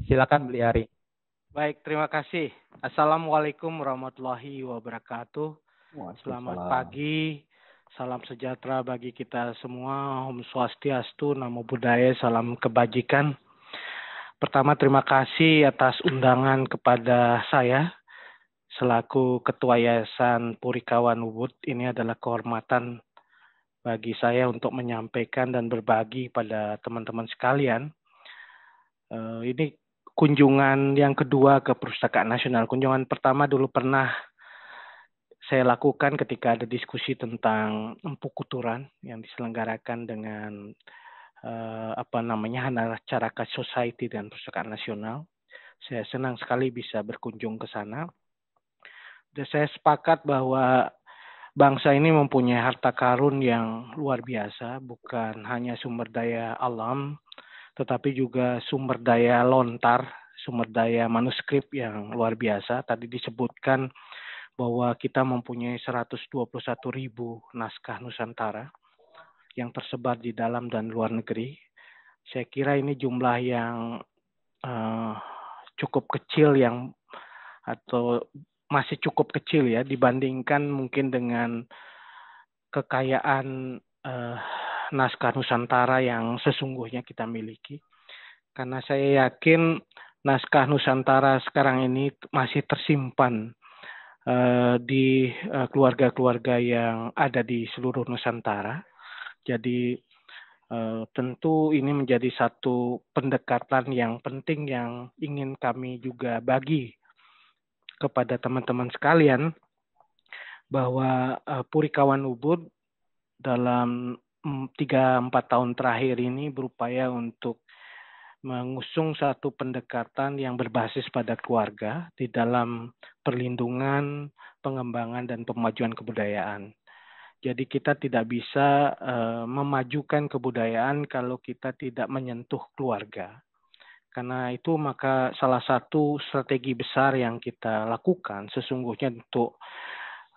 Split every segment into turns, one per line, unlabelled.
Silakan beli hari. Baik, terima kasih. Assalamualaikum warahmatullahi wabarakatuh. Selamat pagi. Salam sejahtera bagi kita semua. Om Swastiastu, Namo Buddhaya, salam kebajikan. Pertama terima kasih atas undangan kepada saya selaku Ketua Yayasan Purikawan Ubud. Ini adalah kehormatan bagi saya untuk menyampaikan dan berbagi pada teman-teman sekalian. Eh, ini kunjungan yang kedua ke Perpustakaan Nasional. Kunjungan pertama dulu pernah saya lakukan ketika ada diskusi tentang empu kuturan yang diselenggarakan dengan eh, apa namanya Hanaracaraka Society dan Perpustakaan Nasional. Saya senang sekali bisa berkunjung ke sana. Dan saya sepakat bahwa bangsa ini mempunyai harta karun yang luar biasa, bukan hanya sumber daya alam, tetapi juga sumber daya lontar, sumber daya manuskrip yang luar biasa. Tadi disebutkan bahwa kita mempunyai 121 ribu naskah Nusantara yang tersebar di dalam dan luar negeri. Saya kira ini jumlah yang uh, cukup kecil yang atau masih cukup kecil ya dibandingkan mungkin dengan kekayaan uh, naskah Nusantara yang sesungguhnya kita miliki. Karena saya yakin naskah Nusantara sekarang ini masih tersimpan uh, di keluarga eh, keluarga-keluarga yang ada di seluruh Nusantara. Jadi uh, tentu ini menjadi satu pendekatan yang penting yang ingin kami juga bagi kepada teman-teman sekalian bahwa uh, Purikawan Ubud dalam tiga empat tahun terakhir ini berupaya untuk mengusung satu pendekatan yang berbasis pada keluarga di dalam perlindungan, pengembangan dan pemajuan kebudayaan. Jadi kita tidak bisa uh, memajukan kebudayaan kalau kita tidak menyentuh keluarga. Karena itu maka salah satu strategi besar yang kita lakukan sesungguhnya untuk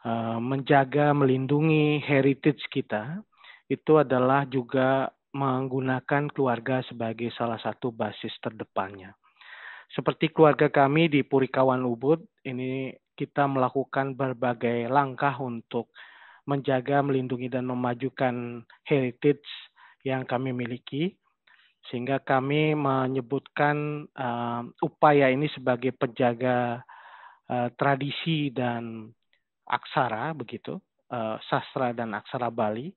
uh, menjaga, melindungi heritage kita itu adalah juga menggunakan keluarga sebagai salah satu basis terdepannya. Seperti keluarga kami di Purikawan Ubud, ini kita melakukan berbagai langkah untuk menjaga, melindungi, dan memajukan heritage yang kami miliki. Sehingga kami menyebutkan uh, upaya ini sebagai penjaga uh, tradisi dan aksara, begitu, uh, sastra dan aksara Bali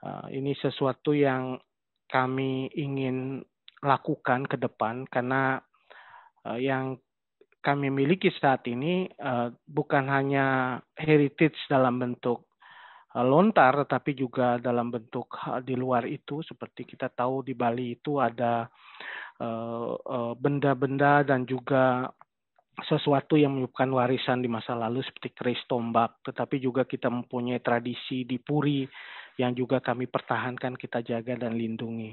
Eh, ini sesuatu yang kami ingin lakukan ke depan karena eh, yang kami miliki saat ini eh, bukan hanya heritage dalam bentuk lontar tetapi juga dalam bentuk di luar itu seperti kita tahu di Bali itu ada benda-benda dan juga sesuatu yang menyebabkan warisan di masa lalu seperti keris tombak tetapi juga kita mempunyai tradisi di Puri yang juga kami pertahankan, kita jaga dan lindungi.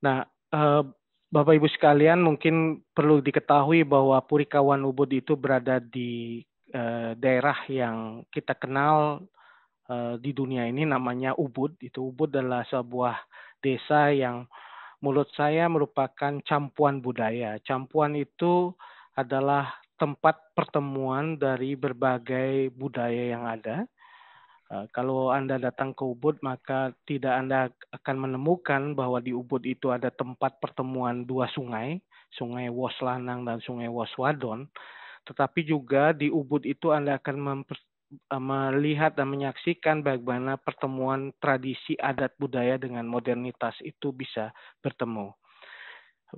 Nah, eh, Bapak Ibu sekalian, mungkin perlu diketahui bahwa Purikawan Ubud itu berada di eh, daerah yang kita kenal eh, di dunia ini namanya Ubud. Itu Ubud adalah sebuah desa yang menurut saya merupakan campuan budaya. Campuan itu adalah tempat pertemuan dari berbagai budaya yang ada Eh, kalau Anda datang ke Ubud, maka tidak Anda akan menemukan bahwa di Ubud itu ada tempat pertemuan dua sungai, Sungai Woslanang dan Sungai Woswadon. Tetapi juga di Ubud itu Anda akan eh, melihat dan menyaksikan bagaimana pertemuan tradisi adat budaya dengan modernitas itu bisa bertemu.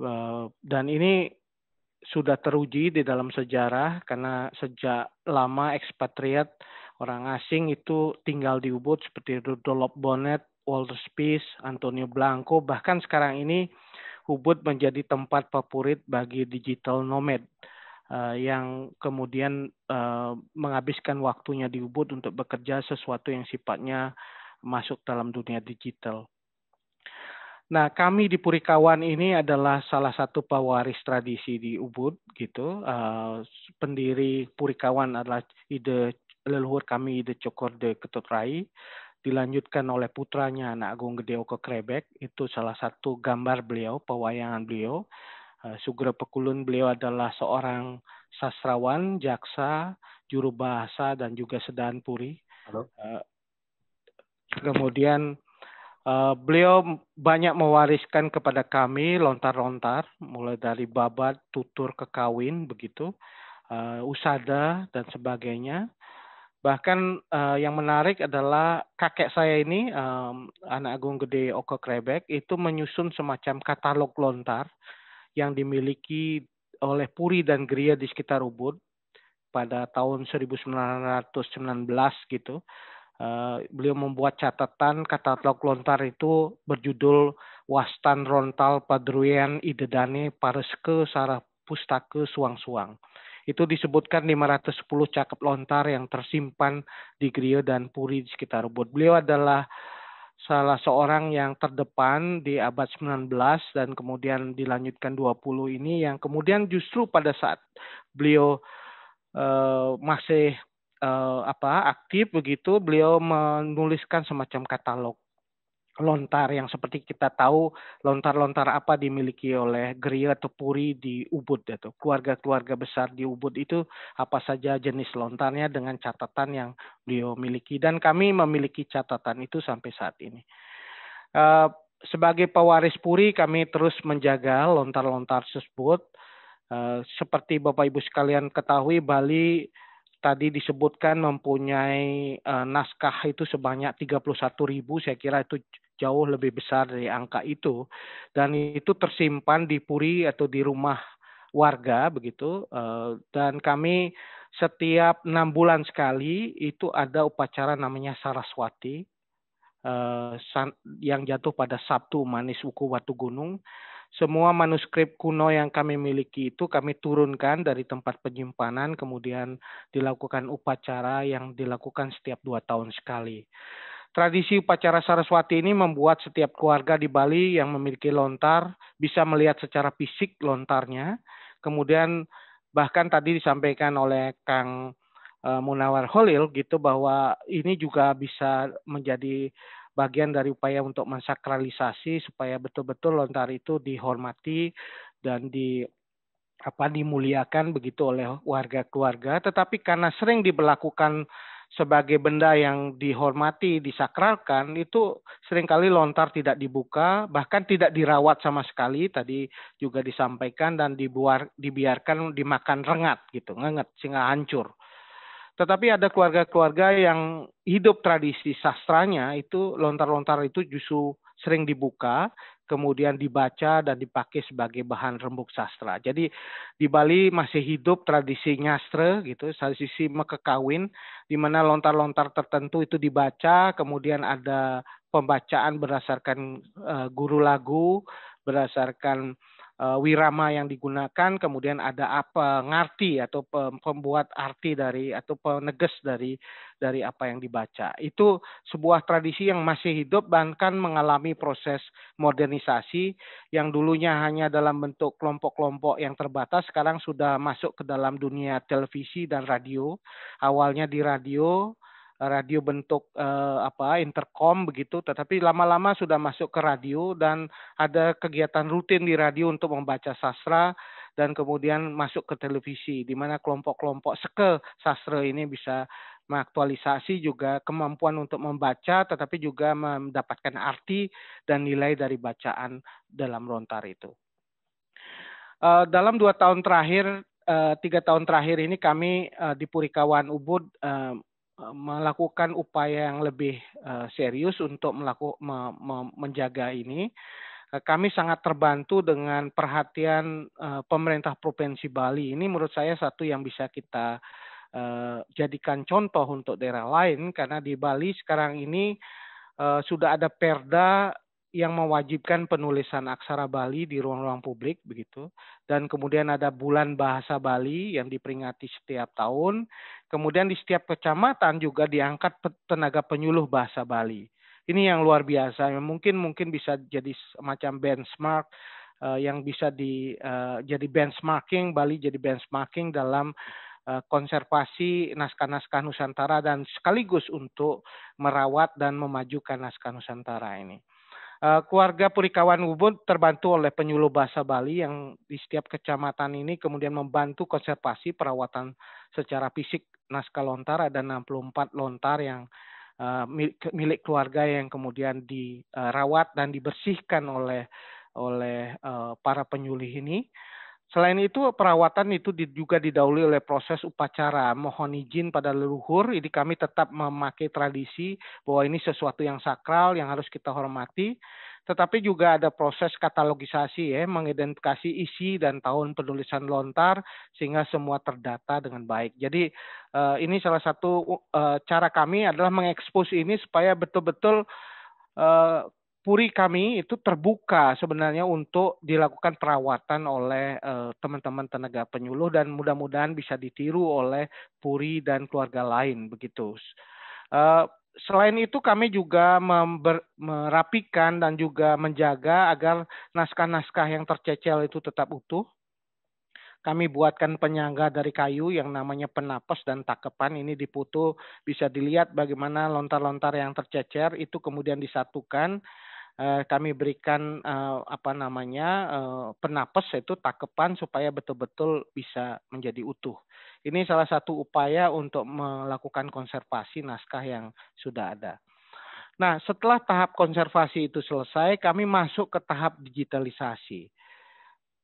Eh, dan ini sudah teruji di dalam sejarah karena sejak lama ekspatriat orang asing itu tinggal di Ubud seperti Dolop Bonnet, Walter Spies, Antonio Blanco, bahkan sekarang ini Ubud menjadi tempat favorit bagi digital nomad eh, yang kemudian eh, menghabiskan waktunya di Ubud untuk bekerja sesuatu yang sifatnya masuk dalam dunia digital. Nah, kami di Purikawan ini adalah salah satu pewaris tradisi di Ubud gitu. Uh, pendiri Purikawan adalah ide leluhur kami De cokor Ketut Rai dilanjutkan oleh putranya anak Agung gede ke Krebek itu salah satu gambar beliau pewayangan beliau eh, sugra Pekulun beliau adalah seorang sastrawan jaksa juru bahasa dan juga sedan puri Halo. Eh, kemudian eh, beliau banyak mewariskan kepada kami lontar-lontar mulai dari babat tutur kekawin begitu usada dan sebagainya Bahkan uh, yang menarik adalah kakek saya ini, um, anak agung gede Oko Krebek, itu menyusun semacam katalog lontar yang dimiliki oleh puri dan Gria di sekitar Ubud pada tahun 1919 gitu. Uh, beliau membuat catatan katalog lontar itu berjudul Wastan Rontal Padruyan Idedane Pareske Sarah Pustake Suang-Suang itu disebutkan 510 cakep lontar yang tersimpan di Griya dan Puri di sekitar Ubud. Beliau adalah salah seorang yang terdepan di abad 19 dan kemudian dilanjutkan 20 ini yang kemudian justru pada saat beliau uh, masih uh, apa aktif begitu beliau menuliskan semacam katalog lontar yang seperti kita tahu lontar-lontar apa dimiliki oleh Gria atau Puri di Ubud atau keluarga-keluarga besar di Ubud itu apa saja jenis lontarnya dengan catatan yang beliau miliki dan kami memiliki catatan itu sampai saat ini. Eh, sebagai pewaris Puri kami terus menjaga lontar-lontar tersebut. Eh, seperti Bapak Ibu sekalian ketahui Bali tadi disebutkan mempunyai uh, naskah itu sebanyak 31 ribu, saya kira itu jauh lebih besar dari angka itu. Dan itu tersimpan di puri atau di rumah warga begitu. Uh, dan kami setiap enam bulan sekali itu ada upacara namanya Saraswati uh, yang jatuh pada Sabtu Manis Uku Watu Gunung semua manuskrip kuno yang kami miliki itu kami turunkan dari tempat penyimpanan kemudian dilakukan upacara yang dilakukan setiap dua tahun sekali. Tradisi upacara Saraswati ini membuat setiap keluarga di Bali yang memiliki lontar bisa melihat secara fisik lontarnya. Kemudian bahkan tadi disampaikan oleh Kang eh, Munawar Holil gitu bahwa ini juga bisa menjadi bagian dari upaya untuk mensakralisasi supaya betul-betul lontar itu dihormati dan di apa dimuliakan begitu oleh warga keluarga tetapi karena sering diberlakukan sebagai benda yang dihormati, disakralkan itu seringkali lontar tidak dibuka, bahkan tidak dirawat sama sekali. Tadi juga disampaikan dan dibuar, dibiarkan dimakan rengat gitu, nganget sehingga hancur. Tetapi ada keluarga-keluarga yang hidup tradisi sastranya itu lontar-lontar itu justru sering dibuka, kemudian dibaca dan dipakai sebagai bahan rembuk sastra. Jadi di Bali masih hidup tradisi nyastre gitu, tradisi mekekawin di mana lontar-lontar tertentu itu dibaca, kemudian ada pembacaan berdasarkan uh, guru lagu, berdasarkan uh, wirama yang digunakan, kemudian ada apa ngarti atau pembuat arti dari atau penegas dari dari apa yang dibaca. Itu sebuah tradisi yang masih hidup bahkan mengalami proses modernisasi yang dulunya hanya dalam bentuk kelompok-kelompok yang terbatas sekarang sudah masuk ke dalam dunia televisi dan radio. Awalnya di radio, radio bentuk eh, apa intercom begitu tetapi lama-lama sudah masuk ke radio dan ada kegiatan rutin di radio untuk membaca sastra dan kemudian masuk ke televisi di mana kelompok-kelompok seke sastra ini bisa mengaktualisasi juga kemampuan untuk membaca tetapi juga mendapatkan arti dan nilai dari bacaan dalam rontar itu. Uh, dalam dua tahun terakhir, eh, tiga tahun terakhir ini kami uh, di Purikawan Ubud Eh, melakukan upaya yang lebih eh, serius untuk melaku, menjaga ini. Eh, kami sangat terbantu dengan perhatian pemerintah provinsi Bali ini. Menurut saya satu yang bisa kita jadikan contoh untuk daerah lain karena di Bali sekarang ini sudah ada perda yang mewajibkan penulisan aksara Bali di ruang-ruang publik begitu dan kemudian ada bulan bahasa Bali yang diperingati setiap tahun kemudian di setiap kecamatan juga diangkat tenaga penyuluh bahasa Bali ini yang luar biasa ya, mungkin mungkin bisa jadi semacam benchmark uh, yang bisa di uh, jadi benchmarking Bali jadi benchmarking dalam eh, konservasi naskah-naskah Nusantara dan sekaligus untuk merawat dan memajukan naskah Nusantara ini. Eh, keluarga Purikawan Ubud terbantu oleh penyuluh bahasa Bali yang di setiap kecamatan ini kemudian membantu konservasi perawatan secara fisik naskah lontar ada 64 lontar yang eh, milik, keluarga yang kemudian dirawat dan dibersihkan oleh oleh eh, para penyuluh ini Selain itu, perawatan itu juga didahului oleh proses upacara. Mohon izin pada leluhur, jadi kami tetap memakai tradisi bahwa ini sesuatu yang sakral yang harus kita hormati. Tetapi juga ada proses katalogisasi ya, mengidentifikasi isi dan tahun penulisan lontar sehingga semua terdata dengan baik. Jadi eh, ini salah satu eh, cara kami adalah mengekspos ini supaya betul-betul eh, puri kami itu terbuka sebenarnya untuk dilakukan perawatan oleh eh, teman-teman tenaga penyuluh dan mudah-mudahan bisa ditiru oleh puri dan keluarga lain begitu. Eh, selain itu kami juga member, merapikan dan juga menjaga agar naskah-naskah yang tercecel itu tetap utuh. Kami buatkan penyangga dari kayu yang namanya penapas dan takepan. Ini diputu bisa dilihat bagaimana lontar-lontar yang tercecer itu kemudian disatukan Eh, kami berikan eh, apa namanya eh, yaitu itu takepan supaya betul-betul bisa menjadi utuh. Ini salah satu upaya untuk melakukan konservasi naskah yang sudah ada. Nah, setelah tahap konservasi itu selesai, kami masuk ke tahap digitalisasi.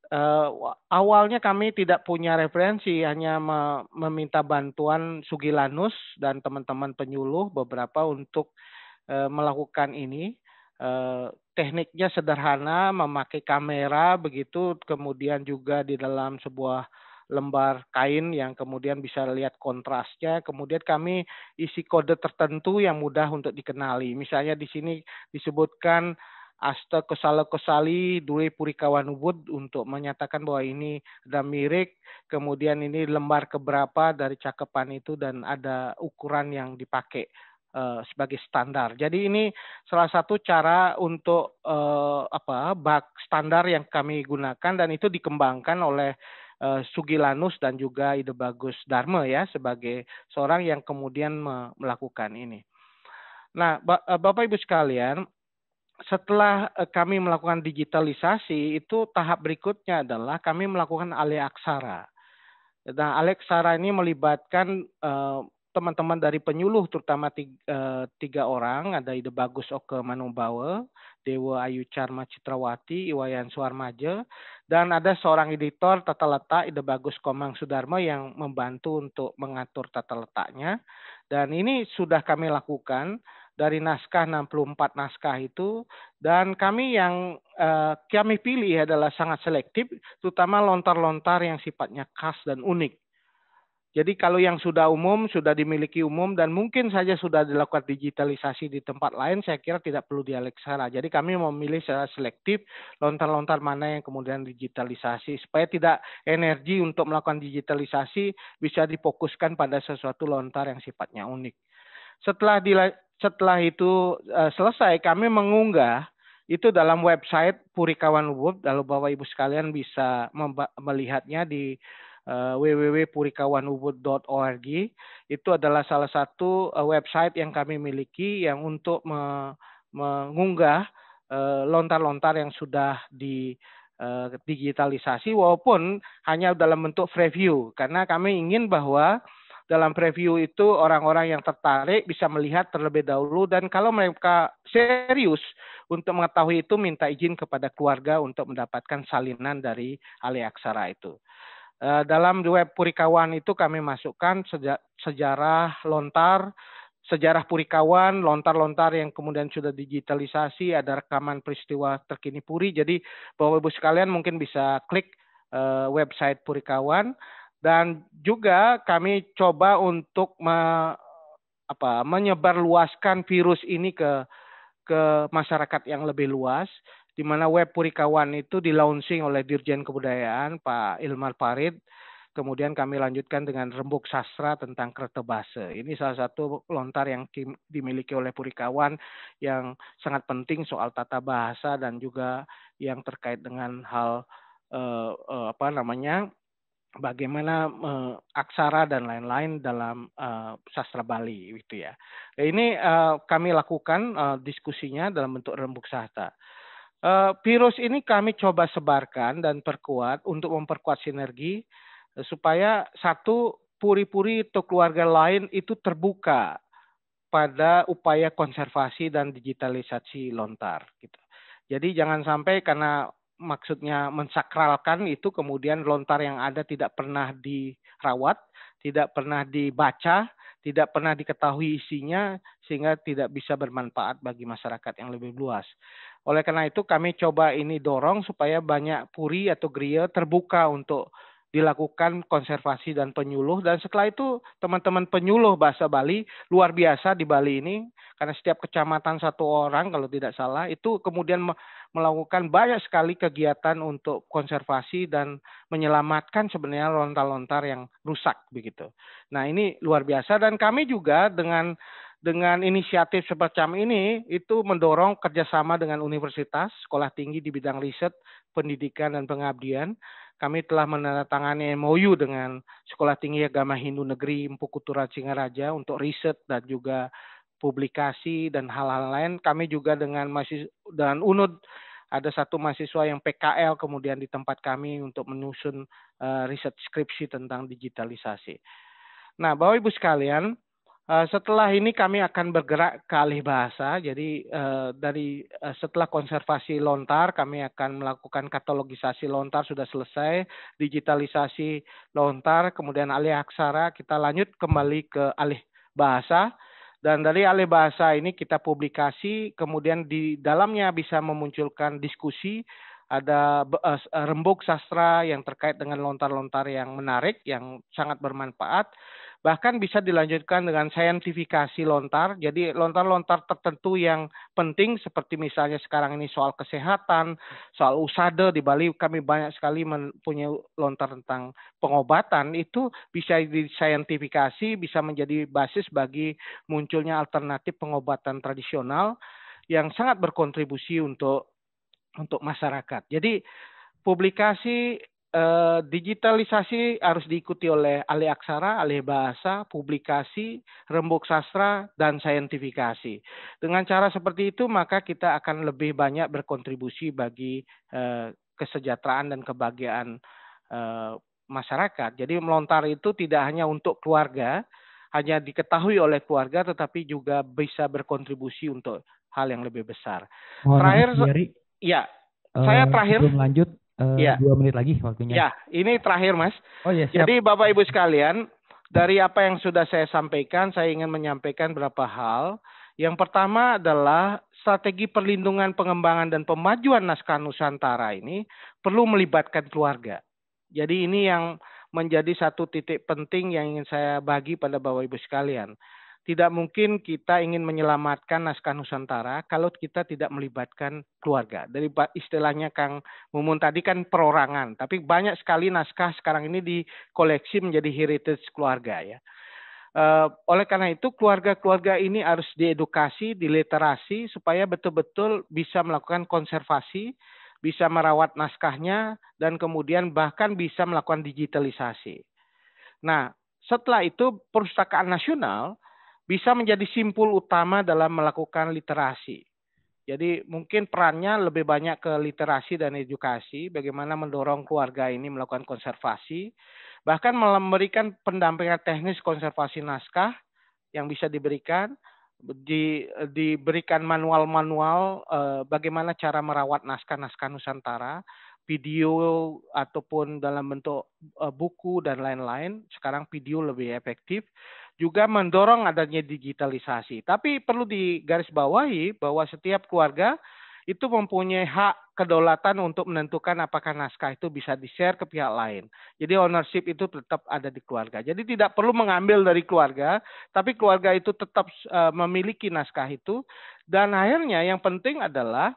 Uh, awalnya kami tidak punya referensi, hanya me meminta bantuan Sugilanus dan teman-teman penyuluh beberapa untuk uh, melakukan ini. Eh, tekniknya sederhana memakai kamera begitu kemudian juga di dalam sebuah lembar kain yang kemudian bisa lihat kontrasnya. Kemudian kami isi kode tertentu yang mudah untuk dikenali. Misalnya di sini disebutkan Asta Kosala Kosali Dwi Duri Ubud untuk menyatakan bahwa ini ada mirip. kemudian ini lembar keberapa dari cakepan itu dan ada ukuran yang dipakai. Eh, sebagai standar. Jadi ini salah satu cara untuk uh, apa bak standar yang kami gunakan dan itu dikembangkan oleh uh, eh, Sugilanus dan juga Ide Bagus Dharma ya sebagai seorang yang kemudian me melakukan ini. Nah, Bapak Ibu sekalian, setelah kami melakukan digitalisasi itu tahap berikutnya adalah kami melakukan alih aksara. Nah, alih aksara ini melibatkan uh, teman-teman dari penyuluh terutama tiga, uh, tiga orang ada Ide Bagus Oke Manumbawa, Dewa Ayu Charma Citrawati, Iwayan Suarmaja dan ada seorang editor tata letak Ide Bagus Komang Sudarma yang membantu untuk mengatur tata letaknya dan ini sudah kami lakukan dari naskah 64 naskah itu dan kami yang uh, kami pilih adalah sangat selektif terutama lontar-lontar yang sifatnya khas dan unik jadi kalau yang sudah umum, sudah dimiliki umum dan mungkin saja sudah dilakukan digitalisasi di tempat lain, saya kira tidak perlu dialeksa. Jadi kami memilih secara selektif lontar-lontar mana yang kemudian digitalisasi supaya tidak energi untuk melakukan digitalisasi bisa difokuskan pada sesuatu lontar yang sifatnya unik. Setelah di, setelah itu uh, selesai, kami mengunggah itu dalam website Purikawan Wub, lalu bapak ibu sekalian bisa melihatnya di Eh, www.purikawanubud.org itu adalah salah satu eh, website yang kami miliki yang untuk mengunggah eh, lontar-lontar yang sudah di digitalisasi walaupun hanya dalam bentuk preview karena kami ingin bahwa dalam preview itu orang-orang yang tertarik bisa melihat terlebih dahulu dan kalau mereka serius untuk mengetahui itu minta izin kepada keluarga untuk mendapatkan salinan dari Ali aksara itu. Eh, dalam web Purikawan itu kami masukkan sejarah lontar, sejarah Purikawan, lontar-lontar yang kemudian sudah digitalisasi, ada rekaman peristiwa terkini Puri. Jadi Bapak Ibu sekalian mungkin bisa klik eh, website Purikawan dan juga kami coba untuk me, apa, menyebarluaskan virus ini ke ke masyarakat yang lebih luas di mana web Purikawan itu di launching oleh Dirjen Kebudayaan Pak Ilmar Farid. Kemudian kami lanjutkan dengan rembuk sastra tentang kertebase. Ini salah satu lontar yang dimiliki oleh Purikawan yang sangat penting soal tata bahasa dan juga yang terkait dengan hal eh, eh, apa namanya bagaimana eh, aksara dan lain-lain dalam eh, sastra Bali gitu ya. Ini eh, kami lakukan eh, diskusinya dalam bentuk rembuk sastra. Eh, virus ini kami coba sebarkan dan perkuat untuk memperkuat sinergi eh, supaya satu puri-puri atau keluarga lain itu terbuka pada upaya konservasi dan digitalisasi lontar. Gitu. Jadi jangan sampai karena maksudnya mensakralkan itu kemudian lontar yang ada tidak pernah dirawat, tidak pernah dibaca, tidak pernah diketahui isinya sehingga tidak bisa bermanfaat bagi masyarakat yang lebih luas. Oleh karena itu kami coba ini dorong supaya banyak puri atau geria terbuka untuk dilakukan konservasi dan penyuluh dan setelah itu teman-teman penyuluh bahasa Bali luar biasa di Bali ini karena setiap kecamatan satu orang kalau tidak salah itu kemudian melakukan banyak sekali kegiatan untuk konservasi dan menyelamatkan sebenarnya lontar-lontar yang rusak begitu. Nah, ini luar biasa dan kami juga dengan dengan inisiatif semacam ini itu mendorong kerjasama dengan universitas, sekolah tinggi di bidang riset, pendidikan dan pengabdian. Kami telah menandatangani MOU dengan Sekolah Tinggi Agama Hindu Negeri Empu Singaraja untuk riset dan juga publikasi dan hal-hal lain. Kami juga dengan masih dan UNUD ada satu mahasiswa yang PKL kemudian di tempat kami untuk menyusun uh, riset skripsi tentang digitalisasi. Nah, Bapak Ibu sekalian, Eh, setelah ini kami akan bergerak ke alih bahasa. Jadi eh, dari eh, setelah konservasi lontar kami akan melakukan katalogisasi lontar sudah selesai, digitalisasi lontar, kemudian alih aksara kita lanjut kembali ke alih bahasa. Dan dari alih bahasa ini kita publikasi, kemudian di dalamnya bisa memunculkan diskusi ada rembuk sastra yang terkait dengan lontar-lontar yang menarik, yang sangat bermanfaat bahkan bisa dilanjutkan dengan saintifikasi lontar. Jadi lontar-lontar tertentu yang penting seperti misalnya sekarang ini soal kesehatan, soal usada di Bali kami banyak sekali mempunyai lontar tentang pengobatan itu bisa disaintifikasi, bisa menjadi basis bagi munculnya alternatif pengobatan tradisional yang sangat berkontribusi untuk untuk masyarakat. Jadi publikasi Eh, digitalisasi harus diikuti oleh alih aksara, alih bahasa, publikasi, rembuk sastra, dan saintifikasi. Dengan cara seperti itu, maka kita akan lebih banyak berkontribusi bagi eh, kesejahteraan dan kebahagiaan eh, masyarakat. Jadi melontar itu tidak hanya untuk keluarga, hanya diketahui oleh keluarga, tetapi juga bisa berkontribusi untuk hal yang lebih besar. Oh, terakhir, ya, uh, saya terakhir. lanjut, uh, ya. dua menit lagi waktunya. Ya, ini terakhir mas. Oh ya. Jadi bapak ibu sekalian, dari apa yang sudah saya sampaikan, saya ingin menyampaikan beberapa hal. Yang pertama adalah strategi perlindungan, pengembangan, dan pemajuan naskah Nusantara ini perlu melibatkan keluarga. Jadi ini yang menjadi satu titik penting yang ingin saya bagi pada Bapak Ibu sekalian tidak mungkin kita ingin menyelamatkan naskah Nusantara kalau kita tidak melibatkan keluarga. Dari istilahnya Kang Mumun tadi kan perorangan, tapi banyak sekali naskah sekarang ini dikoleksi menjadi heritage keluarga ya. Eh, oleh karena itu keluarga-keluarga ini harus diedukasi, diliterasi supaya betul-betul bisa melakukan konservasi, bisa merawat naskahnya dan kemudian bahkan bisa melakukan digitalisasi. Nah, setelah itu perpustakaan nasional bisa menjadi simpul utama dalam melakukan literasi. Jadi mungkin perannya lebih banyak ke literasi dan edukasi, bagaimana mendorong keluarga ini melakukan konservasi, bahkan memberikan pendampingan teknis konservasi naskah yang bisa diberikan, di, diberikan manual-manual eh, bagaimana cara merawat naskah-naskah Nusantara, video ataupun dalam bentuk eh, buku dan lain-lain. Sekarang video lebih efektif juga mendorong adanya digitalisasi. Tapi perlu digarisbawahi bahwa setiap keluarga itu mempunyai hak kedaulatan untuk menentukan apakah naskah itu bisa di-share ke pihak lain. Jadi ownership itu tetap ada di keluarga. Jadi tidak perlu mengambil dari keluarga, tapi keluarga itu tetap e, memiliki naskah itu. Dan akhirnya yang penting adalah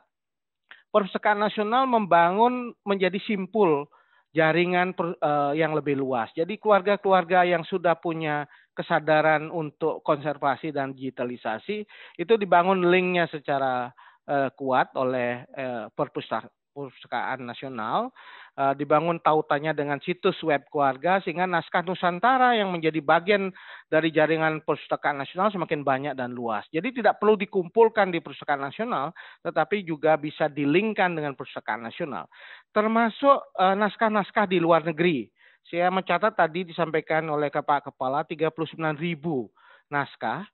Perpustakaan Nasional membangun menjadi simpul jaringan per, uh, yang lebih luas. Jadi keluarga-keluarga yang sudah punya kesadaran untuk konservasi dan digitalisasi itu dibangun linknya secara uh, kuat oleh uh, eh, perpustakaan Perpustakaan Nasional eh, dibangun tautannya dengan situs web keluarga sehingga naskah Nusantara yang menjadi bagian dari jaringan perpustakaan nasional semakin banyak dan luas. Jadi tidak perlu dikumpulkan di perpustakaan nasional, tetapi juga bisa dilingkan dengan perpustakaan nasional, termasuk eh, naskah-naskah di luar negeri. Saya mencatat tadi disampaikan oleh Pak Kepala 39 ribu naskah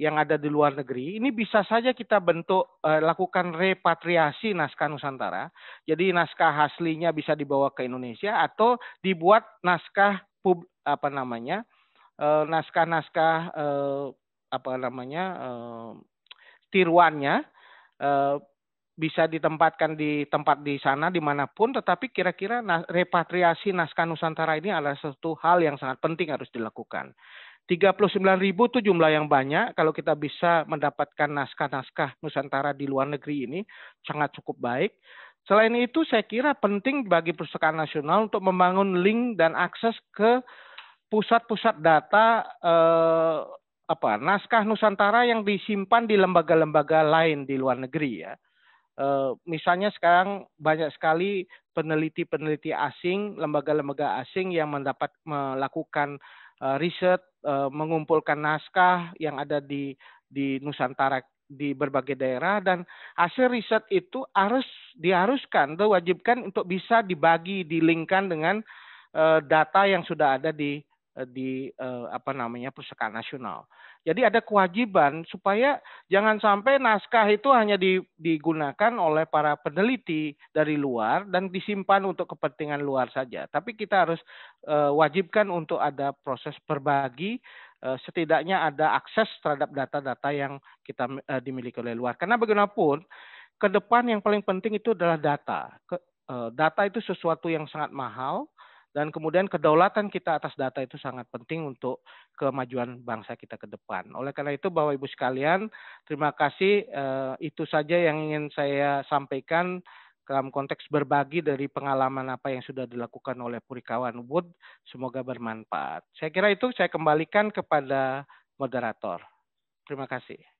yang ada di luar negeri, ini bisa saja kita bentuk eh, lakukan repatriasi naskah Nusantara. Jadi naskah aslinya bisa dibawa ke Indonesia atau dibuat naskah pub, apa namanya eh, naskah-naskah eh, apa namanya tiruannya bisa ditempatkan di tempat di sana dimanapun, tetapi kira-kira repatriasi naskah Nusantara ini adalah satu hal yang sangat penting harus dilakukan. 39 ribu itu jumlah yang banyak. Kalau kita bisa mendapatkan naskah-naskah Nusantara di luar negeri ini sangat cukup baik. Selain itu, saya kira penting bagi perpustakaan nasional untuk membangun link dan akses ke pusat-pusat data eh, apa naskah Nusantara yang disimpan di lembaga-lembaga lain di luar negeri ya. Eh, misalnya sekarang banyak sekali peneliti-peneliti asing, lembaga-lembaga asing yang mendapat melakukan eh, riset uh, mengumpulkan naskah yang ada di di Nusantara di berbagai daerah dan hasil riset itu harus diharuskan atau wajibkan untuk bisa dibagi dilingkan dengan eh, data yang sudah ada di Eh, di eh, apa namanya Pusaka Nasional. Jadi ada kewajiban supaya jangan sampai naskah itu hanya digunakan oleh para peneliti dari luar dan disimpan untuk kepentingan luar saja. Tapi kita harus eh, wajibkan untuk ada proses berbagi eh, setidaknya ada akses terhadap data-data yang kita eh, dimiliki oleh luar. Karena bagaimanapun ke depan yang paling penting itu adalah data. Ke, eh, data itu sesuatu yang sangat mahal dan kemudian kedaulatan kita atas data itu sangat penting untuk kemajuan bangsa kita ke depan. Oleh karena itu Bapak Ibu sekalian, terima kasih eh, itu saja yang ingin saya sampaikan dalam konteks berbagi dari pengalaman apa yang sudah dilakukan oleh Purikawan Wood. Semoga bermanfaat. Saya kira itu saya kembalikan kepada moderator. Terima kasih.